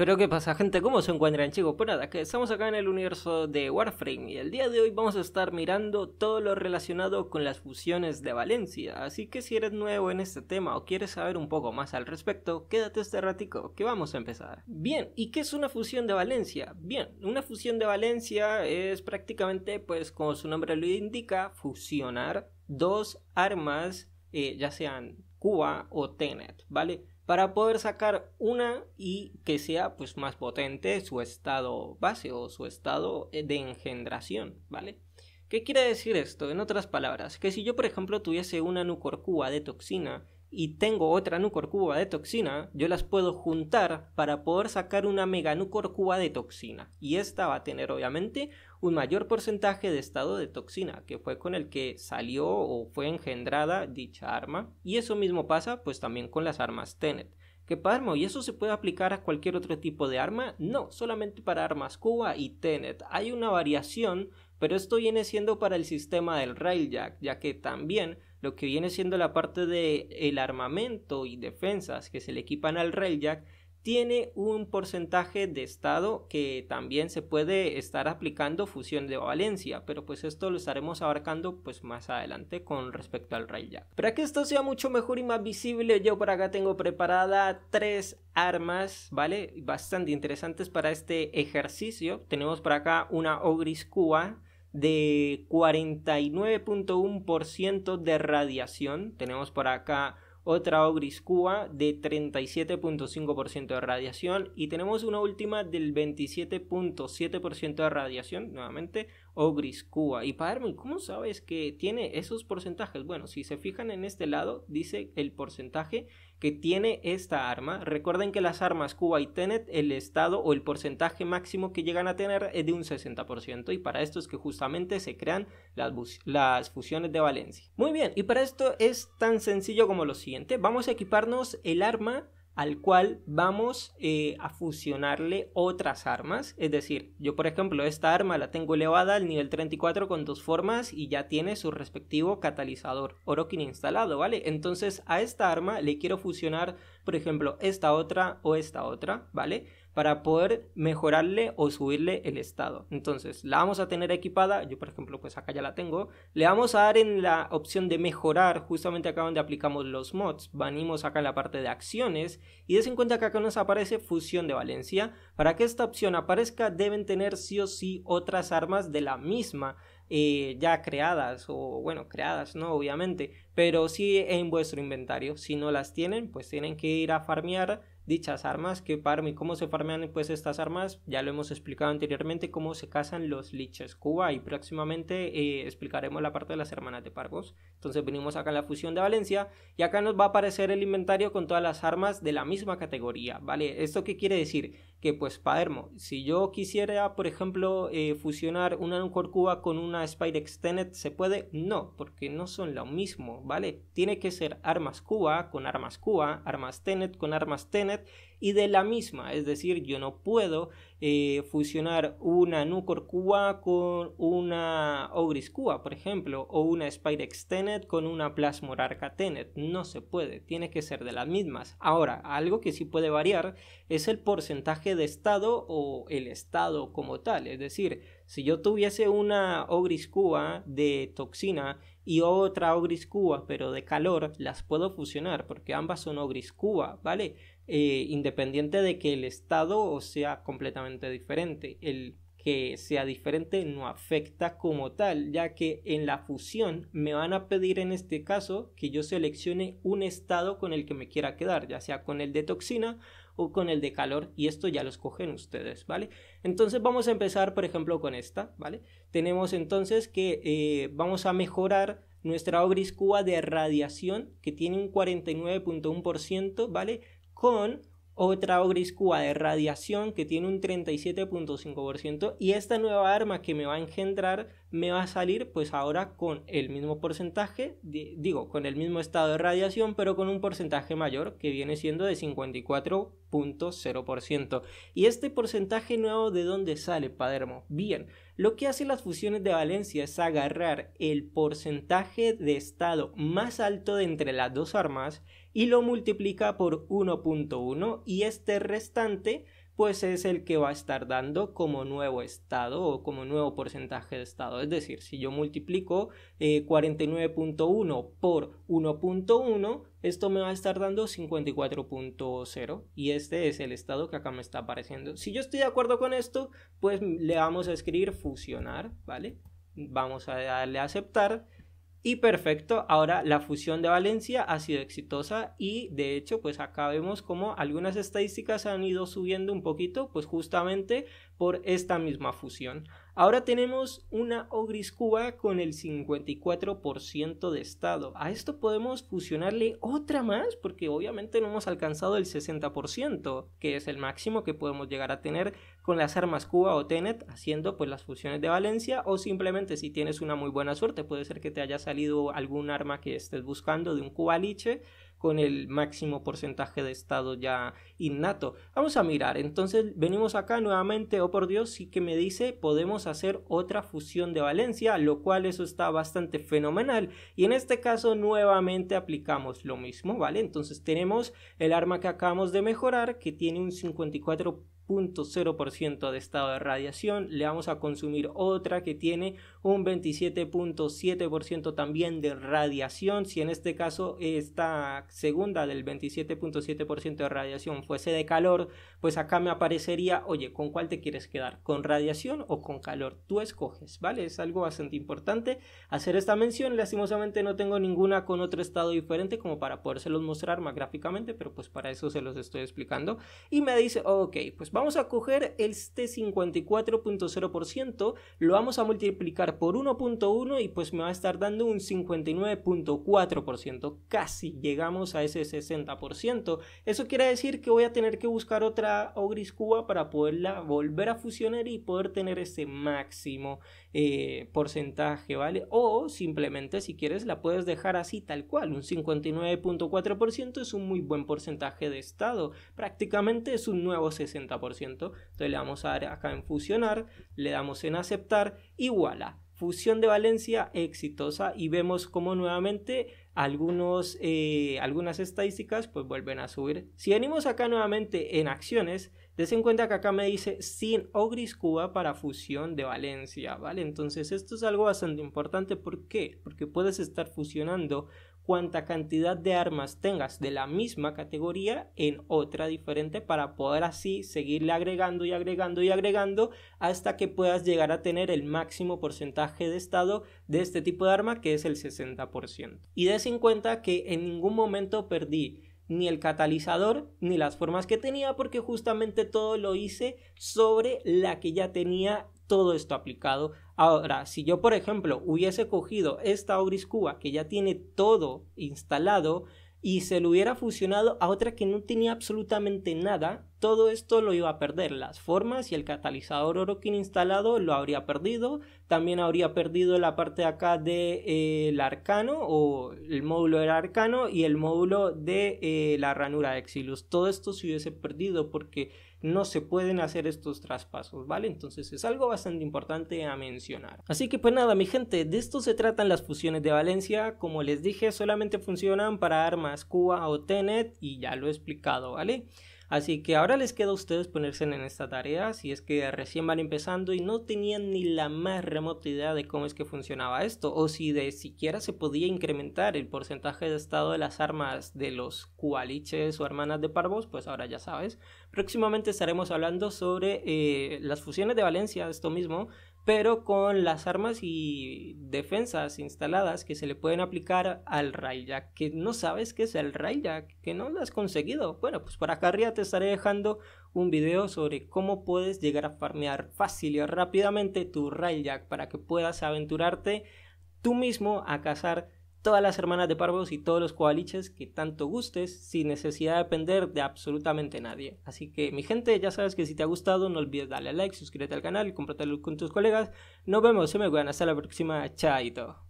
Pero qué pasa gente, ¿cómo se encuentran chicos? Pues nada, que estamos acá en el universo de Warframe y el día de hoy vamos a estar mirando todo lo relacionado con las fusiones de Valencia. Así que si eres nuevo en este tema o quieres saber un poco más al respecto, quédate este ratico que vamos a empezar. Bien, ¿y qué es una fusión de Valencia? Bien, una fusión de Valencia es prácticamente, pues como su nombre lo indica, fusionar dos armas, eh, ya sean Cuba o Tenet, ¿vale? para poder sacar una y que sea pues más potente su estado base o su estado de engendración, ¿vale? ¿Qué quiere decir esto? En otras palabras, que si yo por ejemplo tuviese una nucorcúa de toxina y tengo otra Cuba de toxina, yo las puedo juntar para poder sacar una mega Cuba de toxina. Y esta va a tener obviamente un mayor porcentaje de estado de toxina, que fue con el que salió o fue engendrada dicha arma. Y eso mismo pasa pues también con las armas Tenet. ¿Qué parmo? ¿Y eso se puede aplicar a cualquier otro tipo de arma? No, solamente para armas Cuba y Tenet. Hay una variación, pero esto viene siendo para el sistema del Railjack, ya que también lo que viene siendo la parte de el armamento y defensas que se le equipan al Railjack, tiene un porcentaje de estado que también se puede estar aplicando fusión de valencia, pero pues esto lo estaremos abarcando pues más adelante con respecto al Railjack. Para que esto sea mucho mejor y más visible, yo por acá tengo preparada tres armas, ¿vale? Bastante interesantes para este ejercicio. Tenemos por acá una Ogris Cuba, de 49.1% de radiación. Tenemos por acá otra Ogris Cuba de 37.5% de radiación y tenemos una última del 27.7% de radiación, nuevamente Ogris Cuba. Y para ¿cómo sabes que tiene esos porcentajes? Bueno, si se fijan en este lado, dice el porcentaje que tiene esta arma. Recuerden que las armas Cuba y Tenet, el estado o el porcentaje máximo que llegan a tener es de un 60% y para esto es que justamente se crean las, las fusiones de Valencia. Muy bien, y para esto es tan sencillo como lo siguiente. Vamos a equiparnos el arma al cual vamos eh, a fusionarle otras armas. Es decir, yo por ejemplo esta arma la tengo elevada al nivel 34 con dos formas y ya tiene su respectivo catalizador Orokin instalado, ¿vale? Entonces a esta arma le quiero fusionar por ejemplo esta otra o esta otra, ¿vale? para poder mejorarle o subirle el estado. Entonces, la vamos a tener equipada, yo por ejemplo, pues acá ya la tengo, le vamos a dar en la opción de mejorar, justamente acá donde aplicamos los mods, Vanimos acá en la parte de acciones y des en cuenta que acá nos aparece fusión de valencia, para que esta opción aparezca deben tener sí o sí otras armas de la misma, eh, ya creadas o bueno creadas no obviamente pero sí en vuestro inventario si no las tienen pues tienen que ir a farmear dichas armas, que farm y cómo se farmean pues estas armas, ya lo hemos explicado anteriormente cómo se cazan los liches Cuba y próximamente eh, explicaremos la parte de las hermanas de Pargos. Entonces venimos acá a la fusión de Valencia y acá nos va a aparecer el inventario con todas las armas de la misma categoría, ¿vale? ¿Esto qué quiere decir? que pues paermo, Si yo quisiera, por ejemplo, eh, fusionar una Anchor Cuba con una Spider Tenet, ¿se puede? No, porque no son lo mismo, ¿vale? Tiene que ser Armas Cuba con Armas Cuba, Armas Tenet con Armas Tenet y de la misma. Es decir, yo no puedo eh, fusionar una Nucor Cuba con una Ogris Cuba, por ejemplo, o una Spire Tenet con una Plasmorarca Tenet. No se puede, tiene que ser de las mismas. Ahora, algo que sí puede variar es el porcentaje de estado o el estado como tal. Es decir, si yo tuviese una Ogris Cuba de toxina y otra Ogris Cuba, pero de calor, las puedo fusionar porque ambas son Ogris Cuba, ¿vale? Eh, independiente de que el estado sea completamente diferente. El que sea diferente no afecta como tal, ya que en la fusión me van a pedir en este caso que yo seleccione un estado con el que me quiera quedar, ya sea con el de toxina o con el de calor, y esto ya lo escogen ustedes, ¿vale? Entonces vamos a empezar, por ejemplo, con esta, ¿vale? Tenemos entonces que eh, vamos a mejorar nuestra cuba de radiación, que tiene un 49.1%, ¿vale? Con otra Cuba de radiación que tiene un 37.5% y esta nueva arma que me va a engendrar me va a salir pues ahora con el mismo porcentaje, digo, con el mismo estado de radiación pero con un porcentaje mayor que viene siendo de 54.0%. ¿Y este porcentaje nuevo de dónde sale, Padermo? Bien, lo que hacen las fusiones de valencia es agarrar el porcentaje de estado más alto de entre las dos armas y lo multiplica por 1.1 y este restante pues es el que va a estar dando como nuevo estado o como nuevo porcentaje de estado. Es decir, si yo multiplico 49.1 eh, por 1.1, esto me va a estar dando 54.0 y este es el estado que acá me está apareciendo. Si yo estoy de acuerdo con esto, pues le vamos a escribir fusionar, ¿vale? Vamos a darle a aceptar y perfecto, ahora la fusión de Valencia ha sido exitosa y de hecho pues acá vemos como algunas estadísticas han ido subiendo un poquito pues justamente por esta misma fusión. Ahora tenemos una Ogris Cuba con el 54% de estado. A esto podemos fusionarle otra más porque obviamente no hemos alcanzado el 60%, que es el máximo que podemos llegar a tener con las armas Cuba o Tenet, haciendo pues las fusiones de Valencia o simplemente si tienes una muy buena suerte, puede ser que te haya salido algún arma que estés buscando de un Cubaliche con el máximo porcentaje de estado ya innato. Vamos a mirar, entonces venimos acá nuevamente, oh por Dios, sí que me dice, podemos hacer otra fusión de valencia, lo cual eso está bastante fenomenal. Y en este caso nuevamente aplicamos lo mismo, ¿vale? Entonces tenemos el arma que acabamos de mejorar, que tiene un 54 0% de estado de radiación, le vamos a consumir otra que tiene un 27.7% también de radiación, si en este caso esta segunda del 27.7% de radiación fuese de calor, pues acá me aparecería, oye, ¿con cuál te quieres quedar? ¿Con radiación o con calor? Tú escoges, ¿vale? Es algo bastante importante hacer esta mención, lastimosamente no tengo ninguna con otro estado diferente como para los mostrar más gráficamente, pero pues para eso se los estoy explicando y me dice, ok, pues vamos Vamos a coger este 54.0%, lo vamos a multiplicar por 1.1 y pues me va a estar dando un 59.4%. Casi llegamos a ese 60%. Eso quiere decir que voy a tener que buscar otra Ogris Cuba para poderla volver a fusionar y poder tener ese máximo eh, porcentaje, ¿vale? O simplemente si quieres la puedes dejar así tal cual. Un 59.4% es un muy buen porcentaje de estado. Prácticamente es un nuevo 60%. Entonces le vamos a dar acá en fusionar, le damos en aceptar y voilà. Fusión de Valencia exitosa y vemos como nuevamente algunos, eh, algunas estadísticas pues vuelven a subir. Si venimos acá nuevamente en acciones, Des en cuenta que acá me dice sin Ogris Cuba para fusión de Valencia, ¿vale? Entonces esto es algo bastante importante, ¿por qué? Porque puedes estar fusionando cuánta cantidad de armas tengas de la misma categoría en otra diferente para poder así seguirle agregando y agregando y agregando hasta que puedas llegar a tener el máximo porcentaje de estado de este tipo de arma que es el 60%. Y des en cuenta que en ningún momento perdí ni el catalizador ni las formas que tenía porque justamente todo lo hice sobre la que ya tenía todo esto aplicado Ahora, si yo, por ejemplo, hubiese cogido esta Auris Cuba que ya tiene todo instalado y se lo hubiera fusionado a otra que no tenía absolutamente nada, todo esto lo iba a perder, las formas y el catalizador Orokin instalado lo habría perdido, también habría perdido la parte de acá eh, del de, arcano o el módulo del arcano y el módulo de eh, la ranura de Exilus. Todo esto se hubiese perdido porque no se pueden hacer estos traspasos, ¿vale? Entonces es algo bastante importante a mencionar. Así que pues nada, mi gente, de esto se tratan las fusiones de Valencia. Como les dije, solamente funcionan para armas Cuba o Tenet y ya lo he explicado, ¿vale? Así que ahora les queda a ustedes ponerse en esta tarea si es que recién van empezando y no tenían ni la más remota idea de cómo es que funcionaba esto o si de siquiera se podía incrementar el porcentaje de estado de las armas de los cualiches o hermanas de parvos, pues ahora ya sabes. Próximamente estaremos hablando sobre eh, las fusiones de Valencia, esto mismo, pero con las armas y defensas instaladas que se le pueden aplicar al Railjack que no sabes qué es el Railjack, que no lo has conseguido. Bueno, pues por acá arriba te estaré dejando un video sobre cómo puedes llegar a farmear fácil y rápidamente tu Railjack para que puedas aventurarte tú mismo a cazar todas las hermanas de Parvos y todos los coaliches que tanto gustes, sin necesidad de depender de absolutamente nadie. Así que, mi gente, ya sabes que si te ha gustado, no olvides darle a like, suscríbete al canal y compártelo con tus colegas. Nos vemos, se me voy hasta la próxima, chaito.